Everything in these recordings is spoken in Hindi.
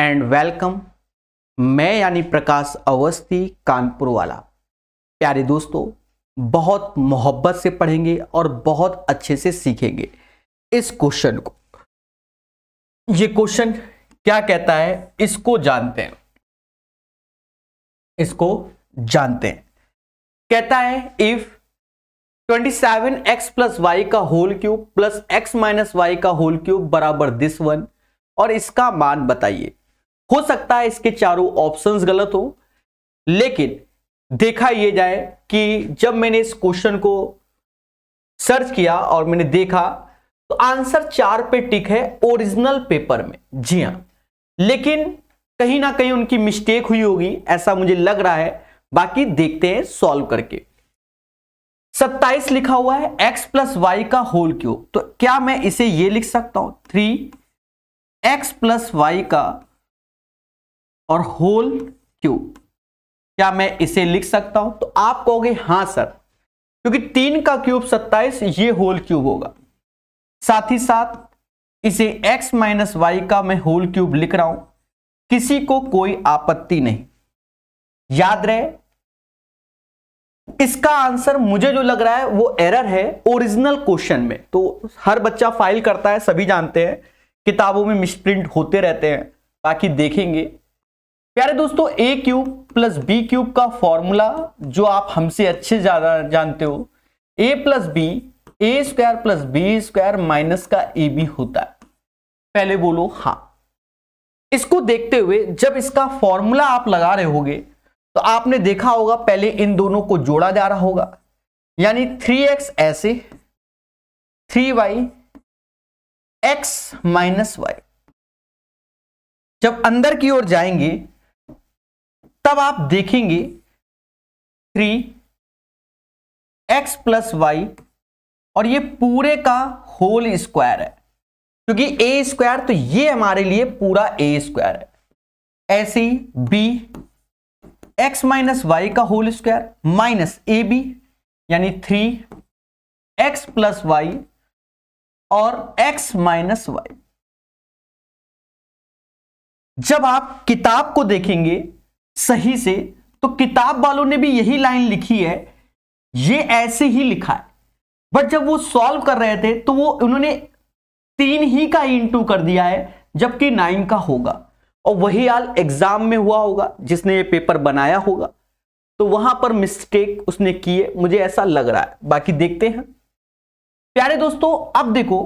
एंड वेलकम मैं यानी प्रकाश अवस्थी कानपुर वाला प्यारे दोस्तों बहुत मोहब्बत से पढ़ेंगे और बहुत अच्छे से सीखेंगे इस क्वेश्चन को ये क्वेश्चन क्या कहता है इसको जानते हैं इसको जानते हैं कहता है इफ 27x प्लस वाई का whole cube plus x minus y का होल क्यूब बराबर दिस वन और इसका मान बताइए हो सकता है इसके चारों ऑप्शंस गलत हो लेकिन देखा यह जाए कि जब मैंने इस क्वेश्चन को सर्च किया और मैंने देखा तो आंसर चार पे टिक है ओरिजिनल पेपर में जी हाँ लेकिन कहीं ना कहीं उनकी मिस्टेक हुई होगी ऐसा मुझे लग रहा है बाकी देखते हैं सॉल्व करके 27 लिखा हुआ है x प्लस वाई का होल क्यूब तो क्या मैं इसे ये लिख सकता हूं थ्री एक्स प्लस वाई का और होल क्यूब क्या मैं इसे लिख सकता हूं तो आप कहोगे हाँ सर क्योंकि तीन का क्यूब सत्ताईस ये होल क्यूब होगा साथ ही साथ इसे x माइनस वाई का मैं होल क्यूब लिख रहा हूं किसी को कोई आपत्ति नहीं याद रहे इसका आंसर मुझे जो लग रहा है वो एरर है ओरिजिनल क्वेश्चन में तो हर बच्चा फाइल करता है सभी जानते हैं किताबों में मिसप्रिंट होते रहते हैं बाकी देखेंगे प्यारे दोस्तों a cube plus b cube का फॉर्मूला जो आप हमसे अच्छे ज्यादा जानते हो a plus b a square plus b square minus का ए बी होता है पहले बोलो हा इसको देखते हुए जब इसका फॉर्मूला आप लगा रहे होगे तो आपने देखा होगा पहले इन दोनों को जोड़ा जा रहा होगा यानी थ्री एक्स ऐसे three y x minus y जब अंदर की ओर जाएंगे तब आप देखेंगे थ्री एक्स प्लस वाई और ये पूरे का होल स्क्वायर है क्योंकि ए स्क्वायर तो ये हमारे लिए पूरा ए स्क्वायर है ऐसे बी एक्स माइनस वाई का whole square minus a B यानी थ्री एक्स प्लस वाई और एक्स माइनस वाई जब आप किताब को देखेंगे सही से तो किताब वालों ने भी यही लाइन लिखी है ये ऐसे ही लिखा है बट जब वो सॉल्व कर रहे थे तो वो उन्होंने तीन ही का टू कर दिया है जबकि नाइन का होगा और वही हाल एग्जाम में हुआ होगा जिसने ये पेपर बनाया होगा तो वहां पर मिस्टेक उसने किए मुझे ऐसा लग रहा है बाकी देखते हैं प्यारे दोस्तों अब देखो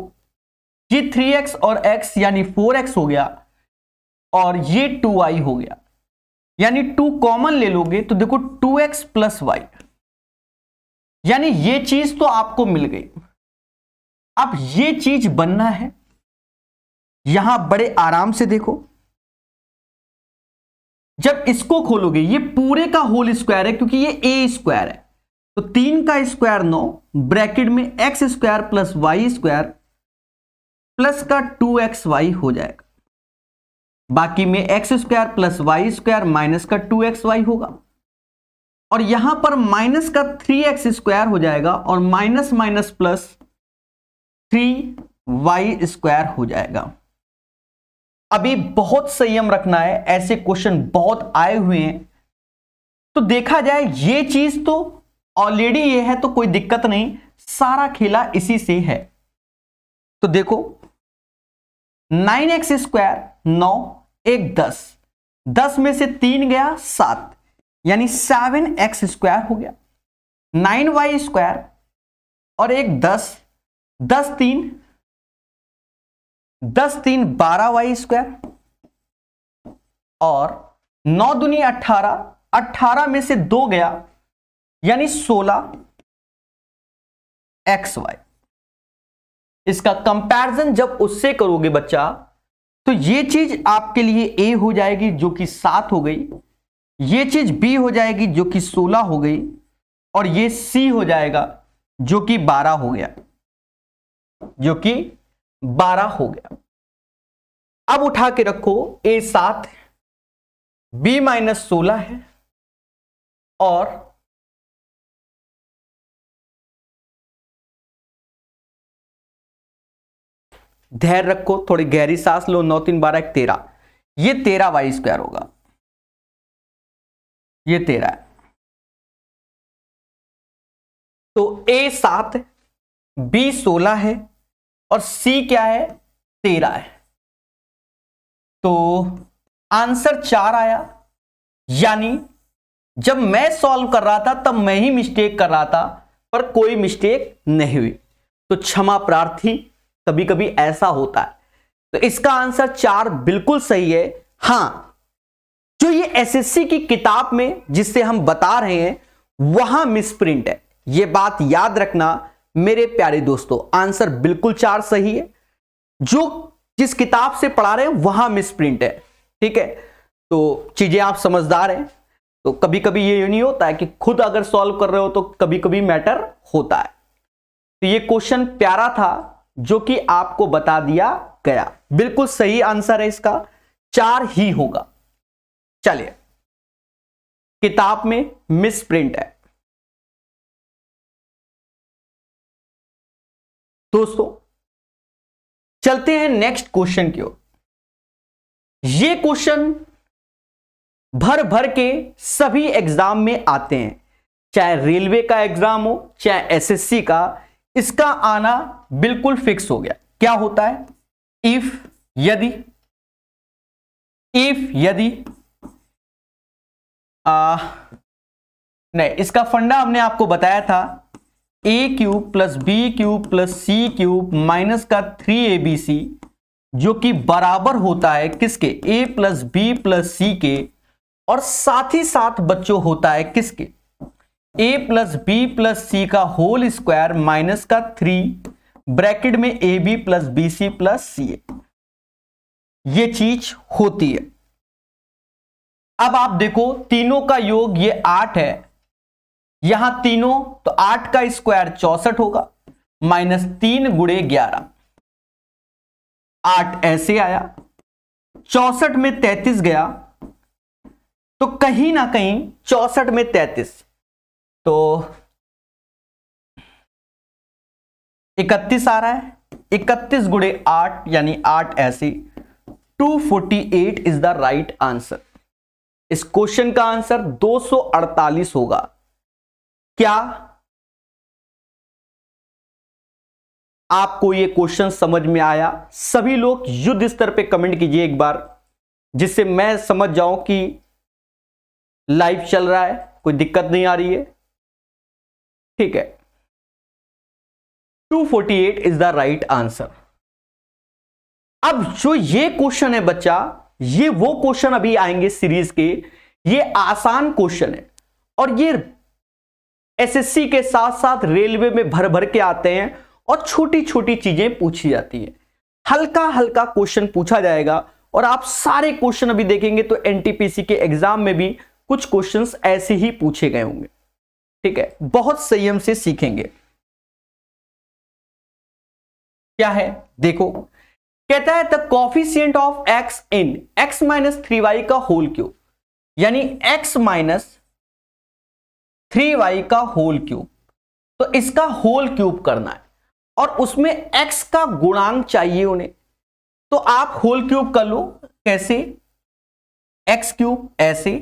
ये थ्री एक्स और एक्स यानी फोर एक्स हो गया और ये टू आई हो गया यानी टू कॉमन ले लोगे तो देखो टू एक्स प्लस वाई यानी ये चीज तो आपको मिल गई अब ये चीज बनना है यहां बड़े आराम से देखो जब इसको खोलोगे ये पूरे का होल स्क्वायर है क्योंकि ये ए स्क्वायर है तो तीन का स्क्वायर नौ ब्रैकेट में x square plus y square plus का टू एक्स वाई हो जाएगा बाकी में x square plus y square minus का टू एक्स वाई होगा और यहां पर माइनस का थ्री एक्स स्क्वायर हो जाएगा और minus minus plus three y square हो जाएगा अभी बहुत संयम रखना है ऐसे क्वेश्चन बहुत आए हुए हैं तो देखा जाए ये चीज तो ऑलरेडी ये है तो कोई दिक्कत नहीं सारा खेला इसी से है तो देखो नाइन एक्स स्क्वायर नौ एक दस दस में से तीन गया सात यानी सेवन एक्स स्क्वायर हो गया नाइन वाई स्क्वायर और एक दस दस तीन दस तीन बारह वाई स्क्वायर और नौ दुनी अट्ठारह अट्ठारह में से दो गया यानी सोलह एक्स वाई इसका कंपैरिजन जब उससे करोगे बच्चा तो ये चीज आपके लिए ए हो जाएगी जो कि सात हो गई ये चीज बी हो जाएगी जो कि सोलह हो गई और ये सी हो जाएगा जो कि बारह हो गया जो कि बारह हो गया अब उठा के रखो ए सात बी माइनस सोलह है और धैर्य रखो थोड़ी गहरी सांस लो नौ तीन बारह एक तेरह ये तेरह वाई स्क्वायर होगा ये तेरह है तो ए सात बी सोलह है और सी क्या है तेरह है तो आंसर चार आया यानी जब मैं सॉल्व कर रहा था तब मैं ही मिस्टेक कर रहा था पर कोई मिस्टेक नहीं हुई तो क्षमा प्रार्थी कभी कभी ऐसा होता है तो इसका आंसर चार बिल्कुल सही है हाँ जो ये एसएससी की किताब में जिससे हम बता रहे हैं वहां मिसप्रिंट है ये बात याद रखना मेरे प्यारे दोस्तों आंसर बिल्कुल चार सही है जो जिस किताब से पढ़ा रहे हैं वहां मिसप्रिंट है ठीक है तो चीजें आप समझदार हैं तो कभी कभी ये नहीं होता है कि खुद अगर सॉल्व कर रहे हो तो कभी कभी मैटर होता है तो ये क्वेश्चन प्यारा था जो कि आपको बता दिया गया बिल्कुल सही आंसर है इसका चार ही होगा चलिए किताब में मिस प्रिंट है दोस्तों चलते हैं नेक्स्ट क्वेश्चन की ओर ये क्वेश्चन भर भर के सभी एग्जाम में आते हैं चाहे रेलवे का एग्जाम हो चाहे एसएससी का इसका आना बिल्कुल फिक्स हो गया क्या होता है इफ यदि इफ यदि आ, नहीं इसका फंडा हमने आपको बताया था a cube plus b cube plus c cube minus का थ्री ए बी सी जो कि बराबर होता है किसके a plus b plus c के और साथ ही साथ बच्चों होता है किसके a plus b plus c का होल स्क्वायर माइनस का थ्री ब्रैकेट में a b plus b c plus c a ये चीज होती है अब आप देखो तीनों का योग ये आठ है यहां तीनों तो आठ का स्क्वायर चौसठ होगा माइनस तीन गुड़े ग्यारह आठ ऐसे आया चौसठ में तैतीस गया तो कहीं ना कहीं चौसठ में तैतीस तो इकतीस आ रहा है इकतीस गुड़े आठ यानी आठ ऐसी 248 इज द राइट आंसर इस क्वेश्चन का आंसर 248 होगा क्या आपको यह क्वेश्चन समझ में आया सभी लोग युद्ध स्तर पे कमेंट कीजिए एक बार जिससे मैं समझ जाऊं कि लाइव चल रहा है कोई दिक्कत नहीं आ रही है ठीक है 248 इज द राइट आंसर अब जो ये क्वेश्चन है बच्चा ये वो क्वेश्चन अभी आएंगे सीरीज के ये आसान क्वेश्चन है और ये एसएससी के साथ साथ रेलवे में भर भर के आते हैं और छोटी छोटी चीजें पूछी जाती है हल्का हल्का क्वेश्चन पूछा जाएगा और आप सारे क्वेश्चन अभी देखेंगे तो एनटीपीसी के एग्जाम में भी कुछ क्वेश्चंस ऐसे ही पूछे गए होंगे ठीक है बहुत संयम से सीखेंगे क्या है देखो कहता है the coefficient of x in x minus three y का होल क्यूब यानी एक्स माइनस थ्री वाई का होल क्यूब तो इसका होल क्यूब करना है और उसमें एक्स का गुणांक चाहिए उन्हें तो आप होल क्यूब कर लो कैसे एक्स क्यूब ऐसे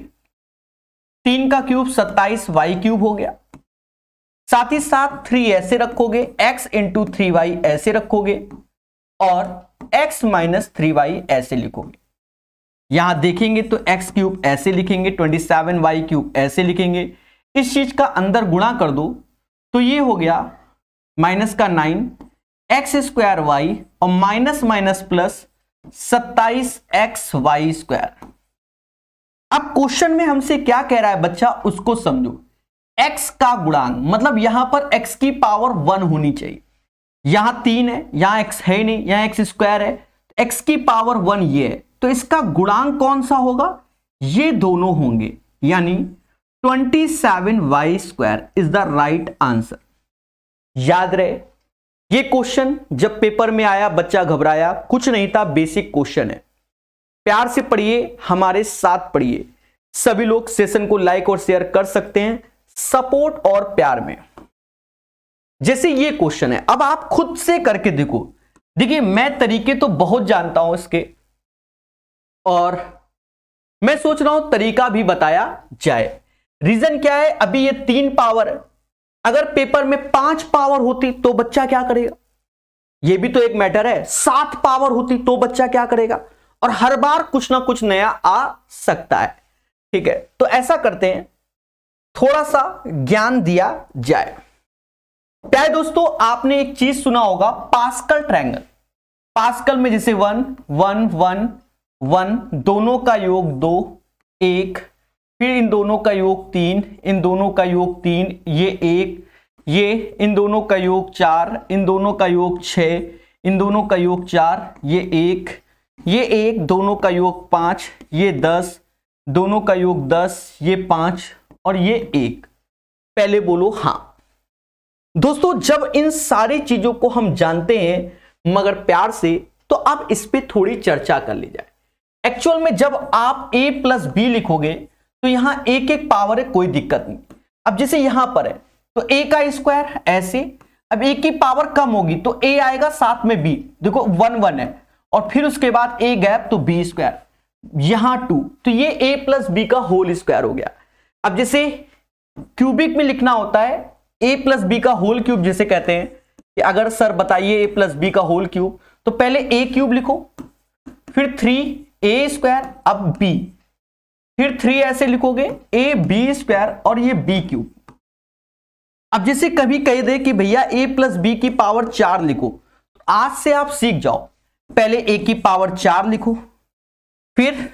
तीन का क्यूब सत्ताईस वाई क्यूब हो गया साथ ही साथ थ्री ऐसे रखोगे x इंटू थ्री वाई ऐसे रखोगे और x माइनस थ्री वाई ऐसे लिखोगे यहां देखेंगे तो एक्स क्यूब ऐसे लिखेंगे ट्वेंटी सेवन वाई क्यूब ऐसे लिखेंगे इस चीज का अंदर गुणा कर दो तो ये हो गया माइनस का नाइन एक्स स्क्वायर वाई और माइनस माइनस प्लस सत्ताईस एक्स वाई स्क्वायर अब क्वेश्चन में हमसे क्या कह रहा है बच्चा उसको समझो x का गुणांक मतलब यहां पर x की पावर वन होनी चाहिए यहां तीन है यहां x है नहीं यहां x स्क्वायर है x की पावर वन ये है तो इसका गुणांक कौन सा होगा ये दोनों होंगे यानी 27y seven y square is the right answer याद रहे ये क्वेश्चन जब पेपर में आया बच्चा घबराया कुछ नहीं था बेसिक क्वेश्चन है प्यार से पढ़िए हमारे साथ पढ़िए सभी लोग सेशन को लाइक और शेयर कर सकते हैं सपोर्ट और प्यार में जैसे ये क्वेश्चन है अब आप खुद से करके देखो देखिए मैं तरीके तो बहुत जानता हूं इसके और मैं सोच रहा हूं तरीका भी बताया जाए रीजन क्या है अभी ये तीन पावर अगर पेपर में पांच पावर होती तो बच्चा क्या करेगा ये भी तो एक मैटर है सात पावर होती तो बच्चा क्या करेगा और हर बार कुछ ना कुछ नया आ सकता है ठीक है तो ऐसा करते हैं थोड़ा सा ज्ञान दिया जाए तय दोस्तों आपने एक चीज सुना होगा पास्कल ट्रायंगल पास्कल में जैसे वन वन वन वन दोनों का योग दो एक फिर इन दोनों का योग तीन इन दोनों का योग तीन ये एक ये इन दोनों का योग चार इन दोनों का योग छ इन दोनों का योग चार ये एक ये एक दोनों का योग पांच ये दस दोनों का योग दस ये पांच और ये एक पहले बोलो हां दोस्तों जब इन सारी चीजों को हम जानते हैं मगर प्यार से तो आप इस पर थोड़ी चर्चा कर ली जाए एक्चुअल में जब आप ए प्लस बी लिखोगे तो यहां एक एक पावर है कोई दिक्कत नहीं अब जैसे यहां पर है तो ए का स्क्वायर ऐसे अब a की पावर कम होगी तो ए आएगा साथ में बी देखो वन वन है और फिर उसके बाद ए गैप तो बी स्क्वायर यहां टू तो ये ए प्लस बी का होल स्क्वायर हो गया अब जैसे क्यूबिक में लिखना होता है ए प्लस बी का होल क्यूब जैसे कहते हैं कि अगर सर बताइए ए प्लस बी का होल क्यूब तो पहले ए क्यूब लिखो फिर थ्री ए स्क्वायर अब बी फिर थ्री ऐसे लिखोगे ए बी स्क्वायर और ये बी क्यूब अब जैसे कभी कह दे कि भैया ए प्लस बी की पावर चार लिखो तो आज से आप सीख जाओ पहले ए की पावर चार लिखो फिर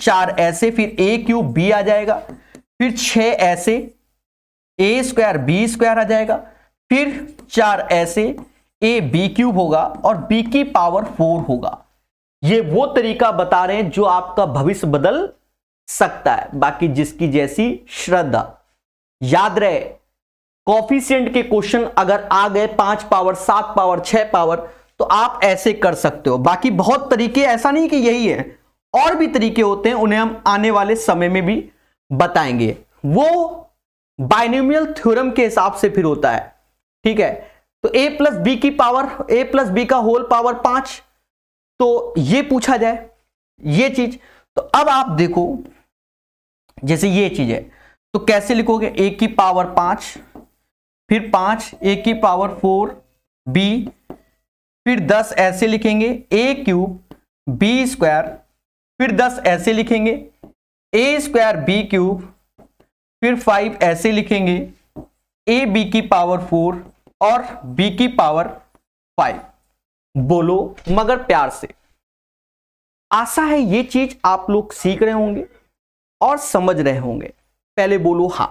चार ऐसे फिर ए क्यूब बी आ जाएगा फिर छ ऐसे ए स्क्वायर बी स्क्वायर आ जाएगा फिर चार ऐसे ए बी क्यूब होगा और बी की पावर फोर होगा ये वो तरीका बता रहे हैं जो आपका भविष्य बदल सकता है बाकी जिसकी जैसी श्रद्धा याद रहे कॉफिशियंट के क्वेश्चन अगर आ गए पांच पावर सात पावर छह पावर तो आप ऐसे कर सकते हो बाकी बहुत तरीके ऐसा नहीं कि यही है और भी तरीके होते हैं उन्हें हम आने वाले समय में भी बताएंगे वो बाइनोमियल थ्योरम के हिसाब से फिर होता है ठीक है तो ए प्लस बी की पावर ए प्लस बी का होल पावर पांच तो ये पूछा जाए ये चीज तो अब आप देखो जैसे ये चीज है तो कैसे लिखोगे ए की पावर पांच फिर पांच ए की पावर फोर बी फिर दस ऐसे लिखेंगे ए क्यूब बी स्क्वायर फिर दस ऐसे लिखेंगे ए स्क्वायर बी क्यूब फिर फाइव ऐसे लिखेंगे ए बी की पावर फोर और बी की पावर फाइव बोलो मगर प्यार से आशा है ये चीज आप लोग सीख रहे होंगे और समझ रहे होंगे पहले बोलो हाँ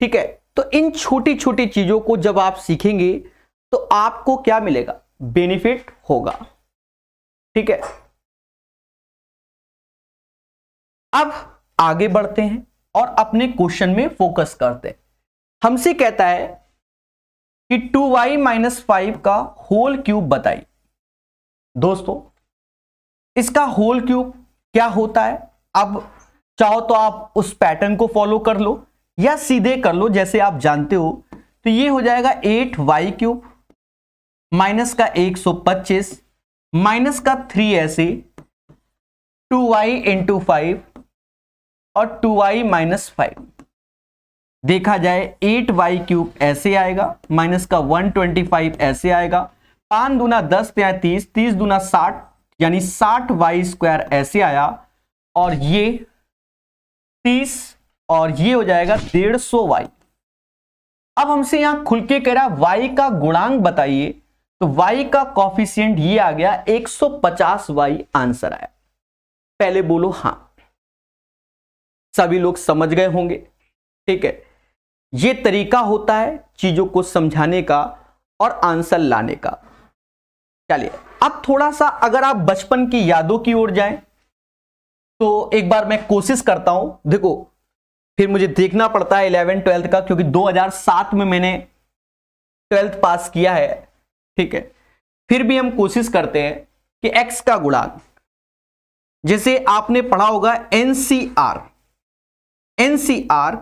ठीक है तो इन छोटी छोटी चीजों को जब आप सीखेंगे तो आपको क्या मिलेगा बेनिफिट होगा ठीक है अब आगे बढ़ते हैं और अपने क्वेश्चन में फोकस करते हैं हमसे कहता है कि 2y वाई माइनस फाइव का होल क्यूब बताइए दोस्तों इसका होल क्यूब क्या होता है अब चाहो तो आप उस पैटर्न को फॉलो कर लो या सीधे कर लो जैसे आप जानते हो तो ये हो जाएगा एट वाई क्यूब माइनस का 125 माइनस का 3 ऐसे 2y वाई इंटू फाइव और 2y वाई माइनस फाइव देखा जाए 8y वाई क्यूब ऐसे आएगा माइनस का 125 ऐसे आएगा पांच दूना दस या तीस तीस दूना साठ यानी साठ वाई स्क्वायर ऐसे आया और ये तीस और ये हो जाएगा डेढ़ सौ वाई अब हमसे यहां खुल के कह रहा वाई का गुणांक बताइए तो y का कॉफिशियंट ये आ गया 150y आंसर आया पहले बोलो हां सभी लोग समझ गए होंगे ठीक है ये तरीका होता है चीजों को समझाने का और आंसर लाने का चलिए अब थोड़ा सा अगर आप बचपन की यादों की ओर जाएं तो एक बार मैं कोशिश करता हूं देखो फिर मुझे देखना पड़ता है इलेवन ट्वेल्थ का क्योंकि 2007 में मैंने ट्वेल्थ पास किया है ठीक है फिर भी हम कोशिश करते हैं कि x का गुणांक जैसे आपने पढ़ा होगा n c r n c r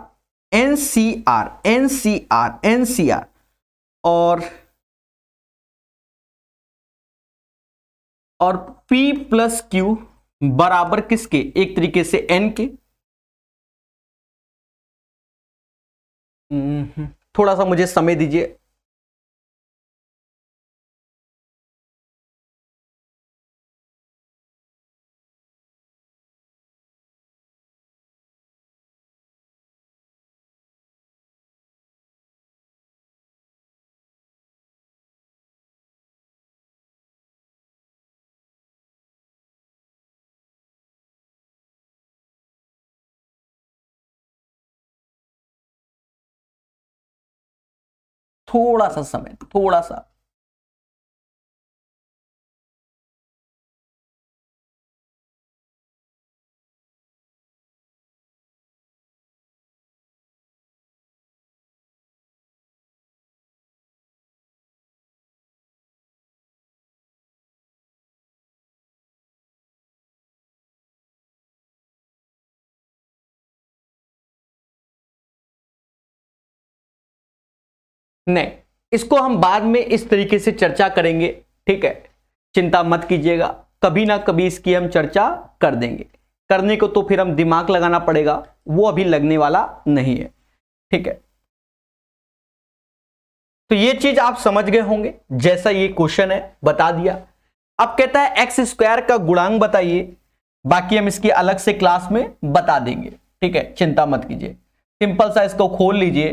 n c r n c r n c r और और p प्लस क्यू बराबर किसके एक तरीके से n के हम्म, थोड़ा सा मुझे समय दीजिए थोड़ा सा समय थोड़ा सा नहीं इसको हम बाद में इस तरीके से चर्चा करेंगे ठीक है चिंता मत कीजिएगा कभी ना कभी इसकी हम चर्चा कर देंगे करने को तो फिर हम दिमाग लगाना पड़ेगा वो अभी लगने वाला नहीं है ठीक है तो ये चीज आप समझ गए होंगे जैसा ये क्वेश्चन है बता दिया अब कहता है एक्स स्क्वायर का गुणांग बताइए बाकी हम इसकी अलग से क्लास में बता देंगे ठीक है चिंता मत कीजिए सिंपल सा इसको खोल लीजिए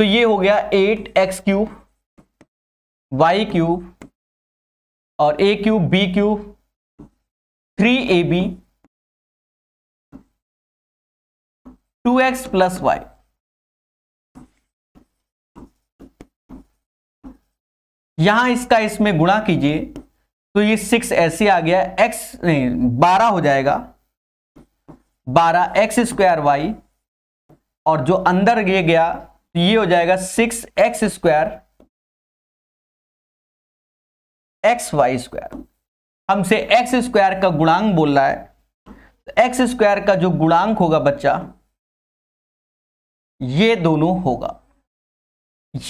तो ये हो गया eight x cube y cube और a cube b cube three a b two x plus y यहां इसका इसमें गुणा कीजिए तो ये सिक्स ऐसे आ गया एक्स नहीं बारह हो जाएगा बारह एक्स स्क्वायर वाई और जो अंदर ये गया तो ये हो जाएगा six x square x y square हमसे एक्स स्क्वायर का गुणांक बोल रहा है तो एक्स स्क्वायर का जो गुणांक होगा बच्चा ये दोनों होगा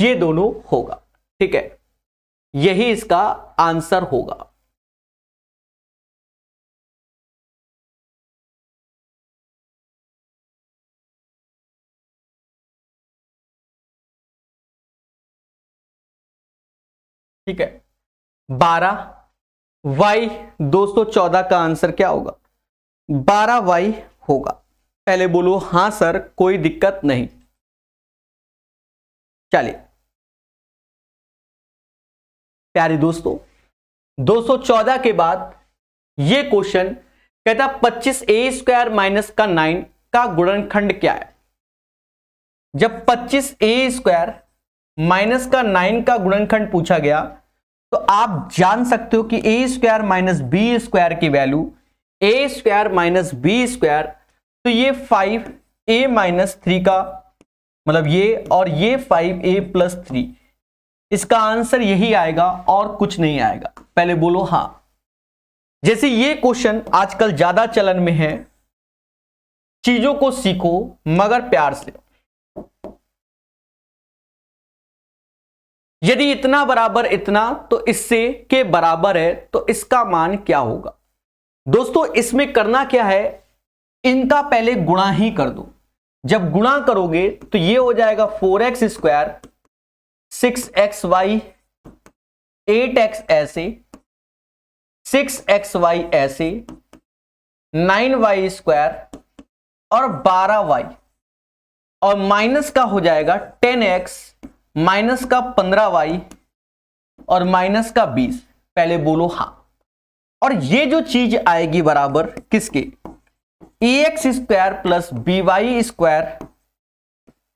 ये दोनों होगा ठीक है यही इसका आंसर होगा ठीक है बारह वाई चौदह का आंसर क्या होगा बारह वाई होगा पहले बोलो हां सर कोई दिक्कत नहीं चलिए प्यारे दोस्तों चौदह के बाद ये क्वेश्चन कहता पच्चीस ए स्क्वायर माइनस का नाइन का गुणनखंड क्या है जब पच्चीस ए स्क्वायर माइनस का नाइन का गुणनखंड पूछा गया तो आप जान सकते हो कि a square minus b square की value a square minus b square तो ये फाइव ए माइनस थ्री का मतलब ये और ये फाइव ए प्लस थ्री इसका आंसर यही आएगा और कुछ नहीं आएगा पहले बोलो हां जैसे ये क्वेश्चन आजकल ज्यादा चलन में है चीजों को सीखो मगर प्यार से यदि इतना बराबर इतना तो इससे के बराबर है तो इसका मान क्या होगा दोस्तों इसमें करना क्या है इनका पहले गुणा ही कर दो जब गुणा करोगे तो ये हो जाएगा four x square six x y eight x ऐसे सिक्स एक्स वाई ऐसे नाइन वाई स्क्वायर और बारह वाई और माइनस का हो जाएगा टेन एक्स माइनस का पंद्रह वाई और माइनस का बीस पहले बोलो हां और ये जो चीज आएगी बराबर किसके a x square plus b y square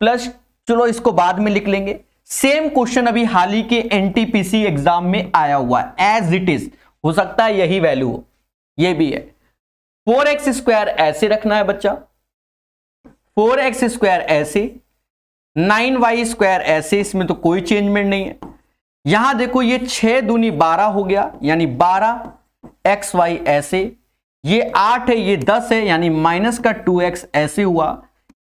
plus चलो इसको बाद में लिख लेंगे सेम क्वेश्चन अभी हाल ही के एनटीपीसी एग्जाम में आया हुआ है एज इट इज हो सकता है यही वैल्यू हो ये भी है फोर एक्स स्क्वायर ऐसे रखना है बच्चा फोर एक्स स्क्वायर ऐसे नाइन वाई स्क्वायर ऐसे इसमें तो कोई चेंजमेंट नहीं है यहां देखो ये छह दूनी बारह हो गया यानी बारह एक्स वाई ऐसे ये आठ है ये दस है यानी माइनस का टू एक्स ऐसे हुआ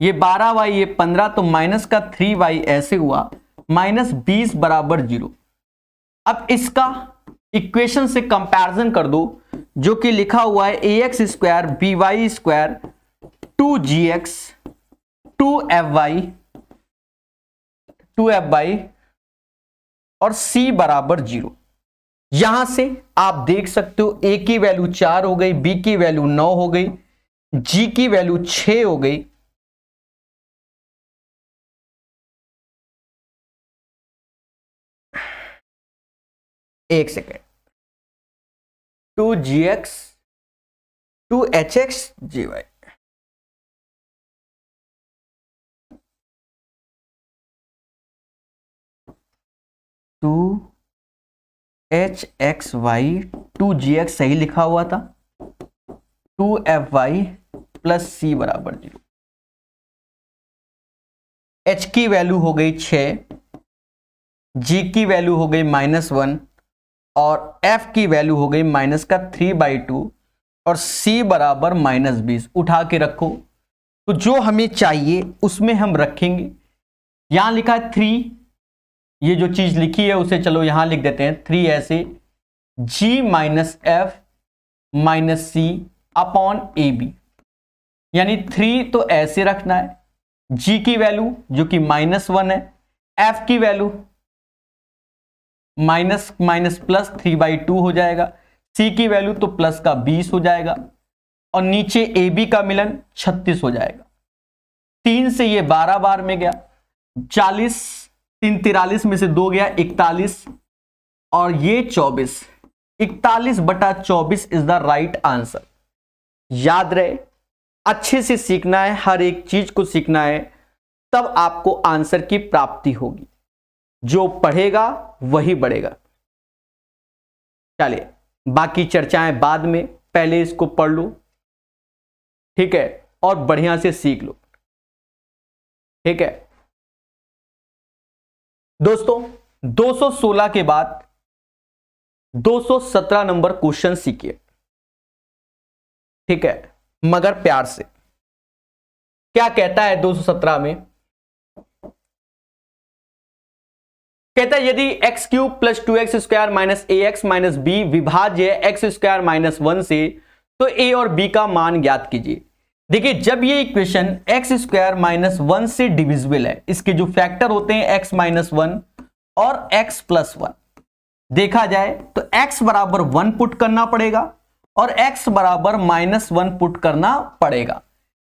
ये बारह वाई ये पंद्रह तो माइनस का थ्री वाई ऐसे हुआ माइनस बीस बराबर जीरो अब इसका इक्वेशन से कंपैरिजन कर दो जो कि लिखा हुआ है a x square b y square two g x two f y two f by और सी बराबर जीरो यहां से आप देख सकते हो ए की वैल्यू चार हो गई बी की वैल्यू नौ हो गई जी की वैल्यू छ हो गई एक second two g x two h x g y two h x y two g x सही लिखा हुआ था two f y plus c बराबर जीरो एच की वैल्यू हो गई छ जी की वैल्यू हो गई माइनस वन और एफ की वैल्यू हो गई माइनस का थ्री बाई टू और सी बराबर माइनस बीस उठा के रखो तो जो हमें चाहिए उसमें हम रखेंगे यहां लिखा है थ्री ये जो चीज लिखी है उसे चलो यहां लिख देते हैं थ्री ऐसे G minus F minus C upon A B यानी थ्री तो ऐसे रखना है जी की वैल्यू जो कि माइनस वन है एफ की value minus minus plus three by two हो जाएगा सी की वैल्यू तो प्लस का बीस हो जाएगा और नीचे ए बी का मिलन छत्तीस हो जाएगा तीन से ये बारह बार में गया चालीस इन तिरालीस में से दो गया इकतालीस और ये चौबीस इकतालीस बटा चौबीस इज द राइट आंसर याद रहे अच्छे से सीखना है हर एक चीज को सीखना है तब आपको आंसर की प्राप्ति होगी जो पढ़ेगा वही बढ़ेगा चलिए बाकी चर्चाएं बाद में पहले इसको पढ़ लो ठीक है और बढ़िया से सीख लो ठीक है दोस्तों 216 के बाद 217 नंबर क्वेश्चन सीखिए ठीक है मगर प्यार से क्या कहता है 217 में कहता है यदि x cube plus two x square minus a x minus b विभाज्य एक्स स्क्वायर माइनस वन से तो ए और बी का मान ज्ञात कीजिए देखिए जब ये equation x square minus one से डिविजिबल है इसके जो फैक्टर होते हैं एक्स माइनस वन और एक्स प्लस वन देखा जाए तो एक्स बराबर वन पुट करना पड़ेगा और एक्स बराबर माइनस वन पुट करना पड़ेगा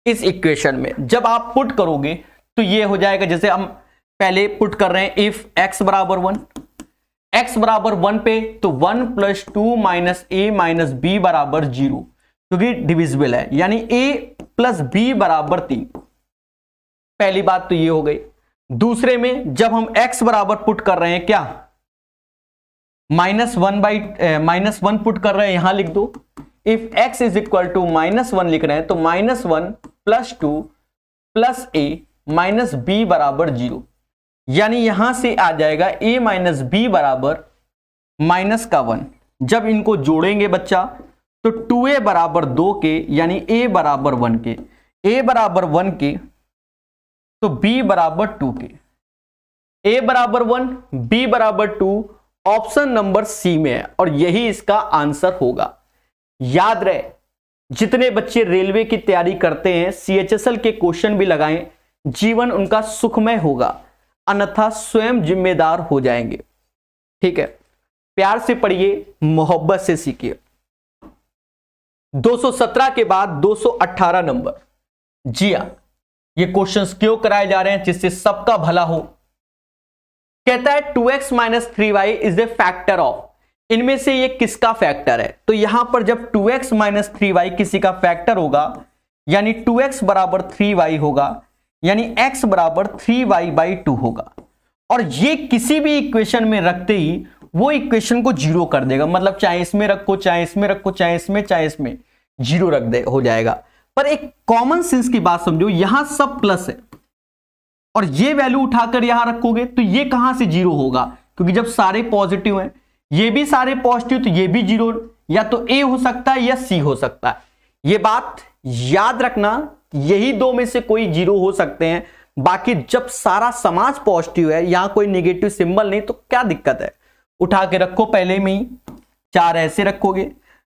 इस इक्वेशन में जब आप पुट करोगे तो ये हो जाएगा जैसे हम पहले पुट कर रहे हैं इफ एक्स बराबर वन एक्स बराबर वन पे तो one plus two minus a minus b बराबर जीरो क्योंकि डिविजिबल है यानी ए प्लस बी बराबर तीन पहली बात तो ये हो गई दूसरे में जब हम x बराबर पुट कर रहे हैं क्या minus one by minus one put कर रहे हैं यहां लिख दो if x is equal to minus one लिख रहे हैं तो minus one plus two plus a minus b बराबर जीरो यानी यहां से आ जाएगा a माइनस बी बराबर माइनस का वन जब इनको जोड़ेंगे बच्चा तो टू ए बराबर दो के यानी ए बराबर वन के ए बराबर वन के तो बी बराबर टू के ए बराबर वन बी बराबर टू ऑप्शन नंबर सी में है और यही इसका आंसर होगा याद रहे जितने बच्चे रेलवे की तैयारी करते हैं एल के क्वेश्चन भी लगाएं जीवन उनका सुखमय होगा अन्यथा स्वयं जिम्मेदार हो जाएंगे ठीक है प्यार से पढ़िए मोहब्बत से सीखिए 217 के बाद 218 नंबर जी हाँ ये क्वेश्चंस क्यों कराए जा रहे हैं जिससे सबका भला हो कहता है 2x x minus three y is a factor of इनमें से ये किसका फैक्टर है तो यहां पर जब 2x x minus three Y किसी का फैक्टर होगा यानी 2x एक्स बराबर थ्री वाई होगा यानी x बराबर थ्री वाई बाई टू होगा और ये किसी भी इक्वेशन में रखते ही वो इक्वेशन को जीरो कर देगा मतलब चाहे इसमें रखो चाहे इसमें रखो चाहे इसमें चाहे इसमें जीरो रख दे हो जाएगा पर एक कॉमन सेंस की बात समझो यहां सब प्लस है और ये वैल्यू उठाकर यहां रखोगे तो ये कहां से जीरो होगा क्योंकि जब सारे पॉजिटिव हैं ये भी सारे पॉजिटिव तो ये भी जीरो या तो ए हो सकता है या सी हो सकता है ये बात याद रखना यही दो में से कोई जीरो हो सकते हैं बाकी जब सारा समाज पॉजिटिव है यहां कोई नेगेटिव सिंबल नहीं तो क्या दिक्कत है उठा के रखो पहले में ही चार ऐसे रखोगे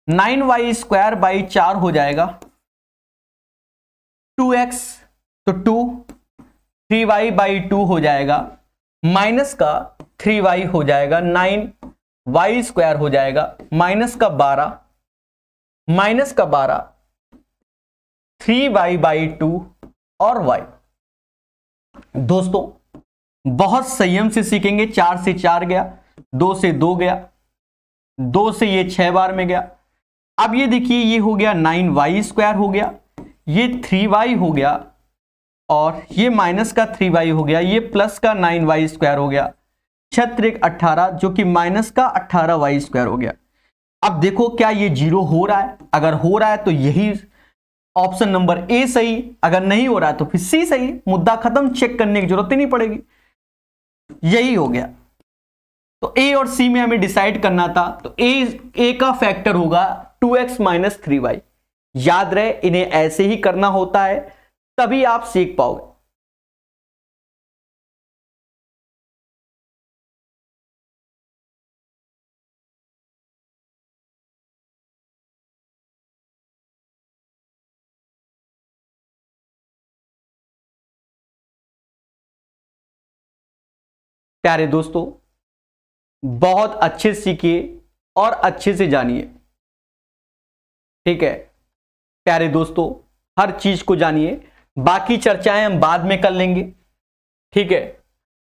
नाइन वाई स्क्वायर बाई चार हो जाएगा टू एक्स तो two three y by two हो जाएगा माइनस का थ्री वाई हो जाएगा नाइन वाई स्क्वायर हो जाएगा माइनस का बारह माइनस का बारह थ्री वाई बाई टू और वाई दोस्तों बहुत संयम से सीखेंगे चार से चार गया दो से दो गया दो से ये छह बार में गया अब ये देखिए ये हो गया नाइन वाई स्क्वायर हो गया ये थ्री वाई हो गया और ये माइनस का थ्री वाई हो गया ये प्लस का नाइन वाई स्क्वायर हो गया छत्र अट्ठारह जो कि माइनस का अट्ठारह वाई स्क्वायर हो गया अब देखो क्या ये जीरो हो रहा है अगर हो रहा है तो यही ऑप्शन नंबर ए सही अगर नहीं हो रहा है तो फिर सी सही मुद्दा खत्म चेक करने की जरूरत ही नहीं पड़ेगी यही हो गया तो ए और सी में हमें डिसाइड करना था तो ए ए का फैक्टर होगा two x minus three y याद रहे इन्हें ऐसे ही करना होता है तभी आप सीख पाओगे प्यारे दोस्तों बहुत अच्छे से सीखिए और अच्छे से जानिए ठीक है प्यारे दोस्तों हर चीज़ को जानिए बाकी चर्चाएं हम बाद में कर लेंगे ठीक है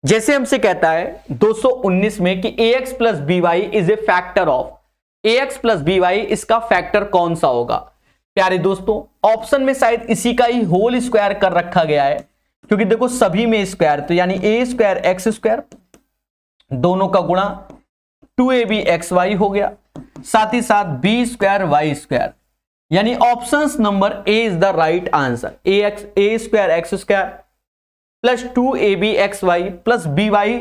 जैसे हमसे कहता है 219 में कि a x plus b y is a factor of a x plus b y इसका फैक्टर कौन सा होगा प्यारे दोस्तों ऑप्शन में शायद इसी का ही होल स्क्वायर कर रखा गया है क्योंकि देखो सभी में स्क्वायर तो यानी ए स्क्वायर एक्स स्क्वायर दोनों का गुणा two a b x y हो गया साथ ही साथ बी स्क्वायर वाई स्क्वायर यानी option number a is the right answer a x a square x square plus two a b x y plus b y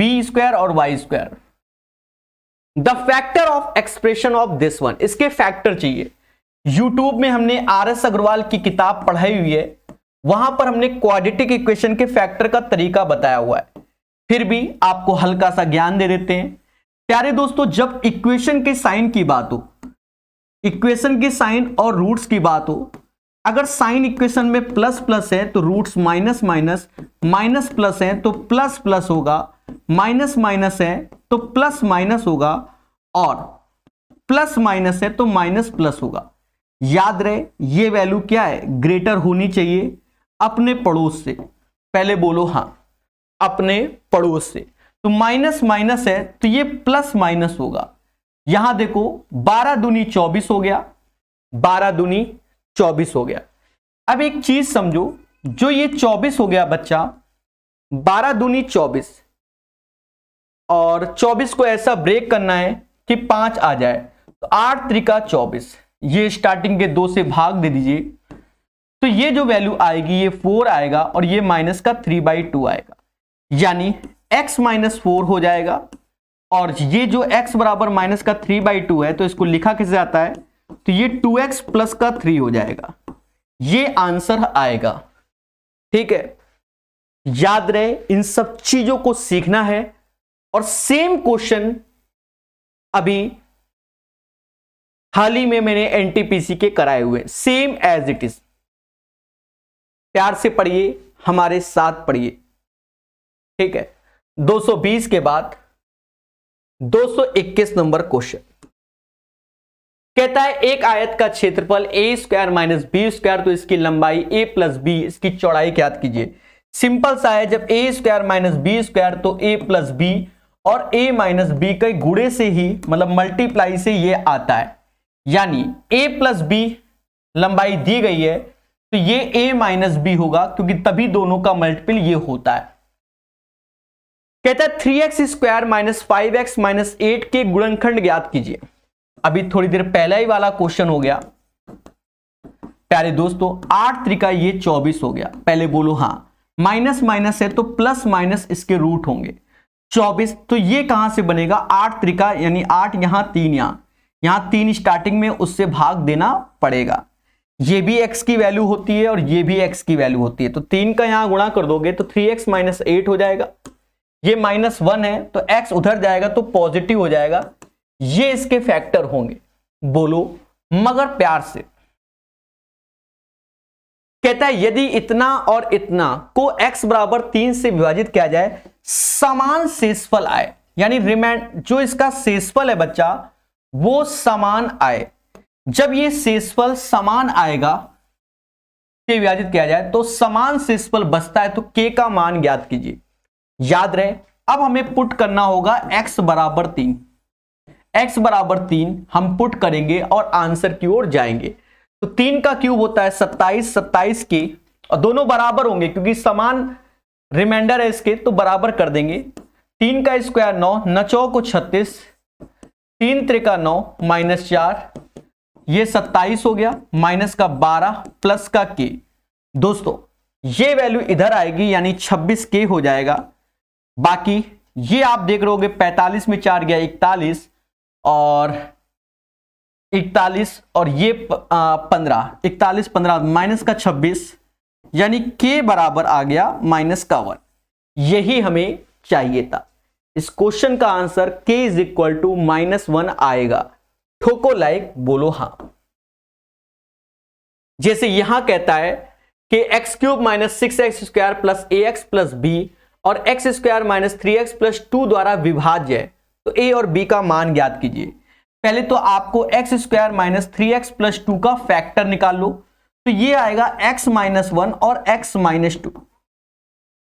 b square और y square the factor of expression of this one इसके फैक्टर चाहिए यूट्यूब में हमने आर एस अग्रवाल की किताब पढ़ाई हुई है वहां पर हमने क्वाड्रेटिक इक्वेशन के फैक्टर का तरीका बताया हुआ है फिर भी आपको हल्का सा ज्ञान दे देते हैं प्यारे दोस्तों जब इक्वेशन के साइन की बात हो इक्वेशन के साइन और रूट्स की बात हो अगर साइन इक्वेशन में प्लस प्लस है तो roots minus minus minus plus है तो प्लस प्लस होगा माइनस माइनस है तो प्लस माइनस होगा और प्लस माइनस है तो माइनस प्लस होगा याद रहे ये वैल्यू क्या है ग्रेटर होनी चाहिए अपने पड़ोस से पहले बोलो हाँ अपने पड़ोस से तो माइनस माइनस है तो ये प्लस माइनस होगा यहां देखो बारह दुनी चौबीस हो गया बारह दुनी चौबीस हो गया अब एक चीज समझो जो ये चौबीस हो गया बच्चा बारह दुनी चौबीस और चौबीस को ऐसा ब्रेक करना है कि पांच आ जाए तो आठ त्रिका चौबीस ये स्टार्टिंग के दो से भाग दे दीजिए तो ये जो वैल्यू आएगी ये फोर आएगा और ये माइनस का थ्री बाई टू आएगा यानी x माइनस फोर हो जाएगा और ये जो x बराबर माइनस का थ्री बाई टू है तो इसको लिखा किस आता है तो ये टू एक्स प्लस का थ्री हो जाएगा ये आंसर आएगा ठीक है याद रहे इन सब चीजों को सीखना है और सेम क्वेश्चन अभी हाल ही में मैंने एनटीपीसी के कराए हुए सेम एज इट इज प्यार से पढ़िए हमारे साथ पढ़िए ठीक है 220 के बाद 221 नंबर क्वेश्चन कहता है एक आयत का क्षेत्रफल a square minus b square तो इसकी लंबाई ए प्लस बी इसकी चौड़ाई ज्ञात कीजिए सिंपल सा है जब a square minus b square तो ए प्लस बी और ए माइनस बी के गुड़े से ही मतलब मल्टीप्लाई से ये आता है यानी ए प्लस बी लंबाई दी गई है तो ये ए माइनस बी होगा क्योंकि तभी दोनों का मल्टीपल ये होता है कहता है three x square minus five x minus eight के गुणनखंड ज्ञात कीजिए अभी थोड़ी देर पहले ही वाला क्वेश्चन हो गया प्यारे दोस्तों आठ त्रिका ये चौबीस हो गया पहले बोलो हां माइनस माइनस है तो प्लस माइनस इसके रूट होंगे चौबीस तो ये कहां से बनेगा आठ त्रिका यानी आठ यहां तीन यहां यहां तीन स्टार्टिंग में उससे भाग देना पड़ेगा ये भी एक्स की वैल्यू होती है और ये भी एक्स की वैल्यू होती है तो तीन का यहां गुणा कर दोगे तो थ्री एक्स माइनस एट हो जाएगा ये माइनस वन है तो एक्स उधर जाएगा तो पॉजिटिव हो जाएगा ये इसके फैक्टर होंगे बोलो मगर प्यार से कहता है यदि इतना और इतना को x बराबर तीन से विभाजित किया जाए समान शेषफल आए यानी रिमाइंड जो इसका शेषफल है बच्चा वो समान आए जब ये शेषफल समान आएगा से विभाजित किया जाए तो समान शेषफल बचता है तो k का मान ज्ञात कीजिए याद रहे अब हमें पुट करना होगा x बराबर तीन एक्स बराबर तीन हम पुट करेंगे और आंसर की ओर जाएंगे तो तीन का क्यूब होता है सत्ताईस सत्ताईस के और दोनों बराबर होंगे क्योंकि समान रिमाइंडर है इसके तो बराबर कर देंगे तीन का स्क्वायर नौ नचौ को छत्तीस तीन त्रिका नौ माइनस चार ये सत्ताईस हो गया माइनस का बारह प्लस का के दोस्तों ये वैल्यू इधर आएगी यानी छब्बीस के हो जाएगा बाकी ये आप देख रहे होगे 45 में चार गया इकतालीस और इकतालीस और ये पंद्रह इकतालीस पंद्रह माइनस का छब्बीस यानी के बराबर आ गया माइनस का वन यही हमें चाहिए था इस क्वेश्चन का answer k is equal to minus one आएगा ठोको लाइक बोलो हा जैसे यहां कहता है कि x cube minus six x square plus a x plus b और x square minus three x plus two द्वारा विभाज्य है तो ए और बी का मान ज्ञात कीजिए पहले तो आपको x square minus three x plus two का फैक्टर निकाल लो तो ये आएगा एक्स माइनस वन और एक्स माइनस टू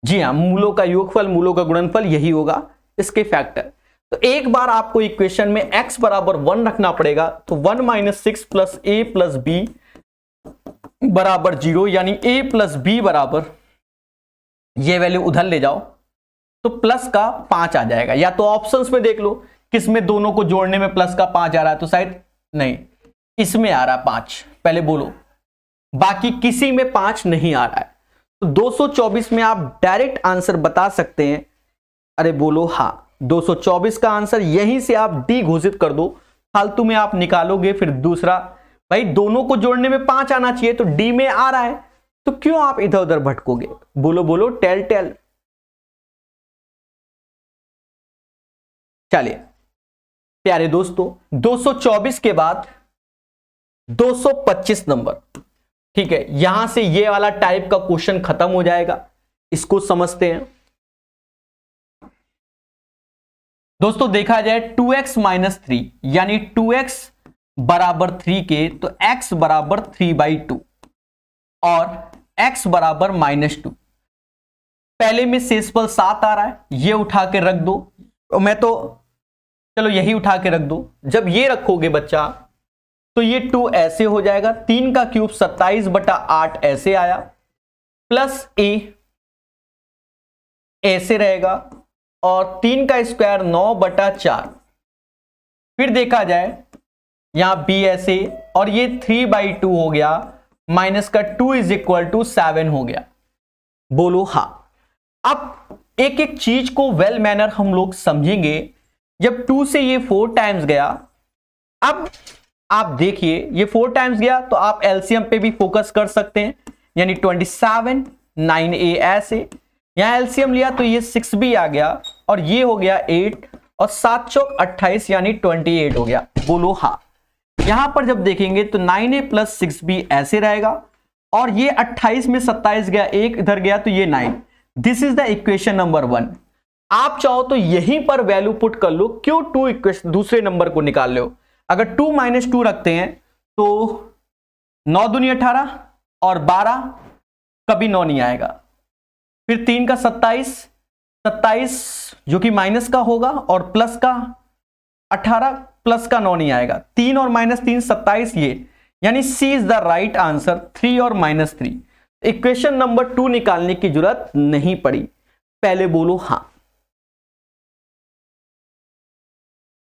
जी हाँ मूलों का योगफल मूलों का गुणनफल यही होगा इसके फैक्टर तो एक बार आपको इक्वेशन में एक्स बराबर वन रखना पड़ेगा तो one minus six plus a plus b बराबर जीरो यानी ए प्लस बी बराबर ये वैल्यू उधर ले जाओ तो प्लस का पांच आ जाएगा या तो ऑप्शन में देख लो किसमें दोनों को जोड़ने में प्लस का पांच आ रहा है तो शायद नहीं इसमें आ रहा है पांच पहले बोलो बाकी किसी में पांच नहीं आ रहा है तो 224 में आप डायरेक्ट आंसर बता सकते हैं अरे बोलो हाँ 224 का आंसर यहीं से आप डी घोषित कर दो फालतू में आप निकालोगे फिर दूसरा भाई दोनों को जोड़ने में पांच आना चाहिए तो डी में आ रहा है तो क्यों आप इधर उधर भटकोगे बोलो बोलो टेल टेल चलिए प्यारे दोस्तों 224 के बाद 225 नंबर ठीक है यहां से ये वाला टाइप का क्वेश्चन खत्म हो जाएगा इसको समझते हैं दोस्तों देखा जाए 2x एक्स माइनस थ्री यानी 2x बराबर थ्री के तो x बराबर थ्री बाई टू और एक्स बराबर माइनस टू पहले में शेष सात आ रहा है ये उठा के रख दो मैं तो चलो यही उठा के रख दो जब ये रखोगे बच्चा तो ये टू ऐसे हो जाएगा तीन का क्यूब सत्ताईस बटा आठ ऐसे आया प्लस ए ऐसे रहेगा और तीन का स्क्वायर नौ बटा चार फिर देखा जाए यहां बी ऐसे और ये थ्री बाई टू हो गया माइनस का two is equal to seven हो गया बोलो हा अब एक एक चीज को वेल well मैनर हम लोग समझेंगे जब टू से ये फोर टाइम्स गया अब आप देखिए ये फोर टाइम्स गया तो आप एलसीएम पे भी फोकस कर सकते हैं यानी ट्वेंटी सेवन नाइन ए ऐसे यहां एलसीएम लिया तो ये सिक्स भी आ गया और ये हो गया एट और सात चौक अट्ठाइस यानी ट्वेंटी एट हो गया बोलो हाँ यहां पर जब देखेंगे तो nine a plus six b ऐसे रहेगा और ये 28 में 27 गया एक इधर गया तो ये nine this is the equation number one आप चाहो तो यहीं पर वैल्यू पुट कर लो क्यों टू इक्वेशन दूसरे नंबर को निकाल लो अगर टू माइनस टू रखते हैं तो नौ दुनिया अठारह और बारह कभी नौ नहीं आएगा फिर तीन का सत्ताईस सत्ताईस जो कि माइनस का होगा और प्लस का अठारह प्लस का नौ नहीं आएगा तीन और माइनस तीन सत्ताईस ये यानी c is the right answer three और minus three equation number two निकालने की जरूरत नहीं पड़ी पहले बोलो हाँ